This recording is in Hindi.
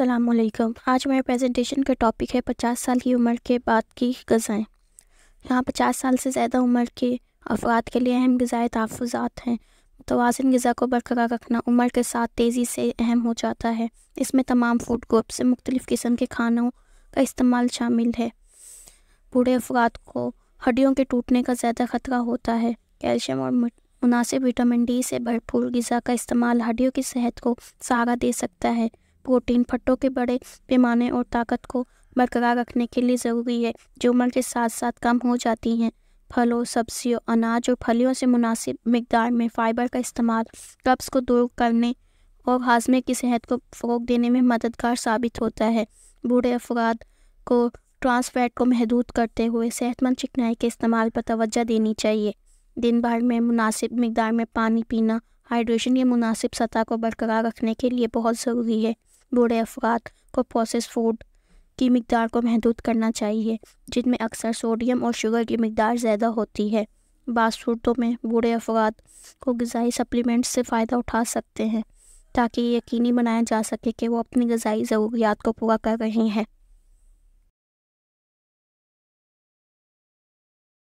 असलकम आज मेरे प्रेजेंटेशन का टॉपिक है पचास साल की उम्र के बाद की गज़ाएँ यहाँ पचास साल से ज़्यादा उम्र के अफराद के लिए अहम गज़ाएँ तहफ़ात हैं तोज़न गज़ा को बरकरार रखना उम्र के साथ तेज़ी से अहम हो जाता है इसमें तमाम फूड ग्रुप से मुख्तलिफ़ किस्म के खानों का इस्तेमाल शामिल है बूढ़े अफराद को हड्डियों के टूटने का ज़्यादा ख़तरा होता है कैल्शियम और मुनासिब विटामिन डी से भरपूर गज़ा का इस्तेमाल हड्डियों की सेहत को सहारा दे सकता है प्रोटीन फटों के बड़े पैमाने और ताकत को बरकरार रखने के लिए ज़रूरी है जो उम्र के साथ साथ कम हो जाती हैं फलों सब्जियों अनाज और फलियों से मुनासिब मकदार में फ़ाइबर का इस्तेमाल कब्ज़ को दूर करने और हाजमे की सेहत को फ़रोग देने में मददगार साबित होता है बूढ़े अफराद को ट्रांसफैट को महदूद करते हुए सेहतमंद चिकनाई के इस्तेमाल पर तोज्जो देनी चाहिए दिन भर में मुनासिब मकदार में पानी पीना हाइड्रेशन या मुनासिब सतह को बरकरार रखने के लिए बहुत ज़रूरी है बूढ़े अफराद को प्रोसेस फूड की मकदार को महदूद करना चाहिए जिनमें अक्सर सोडियम और शुगर की मकदार ज़्यादा होती है बास बासूरतों में बूढ़े अफराद को गज़ाई सप्लीमेंट्स से फ़ायदा उठा सकते हैं ताकि यकीनी बनाया जा सके कि वो अपनी गज़ाई ज़रूरियात को पूरा कर रहे हैं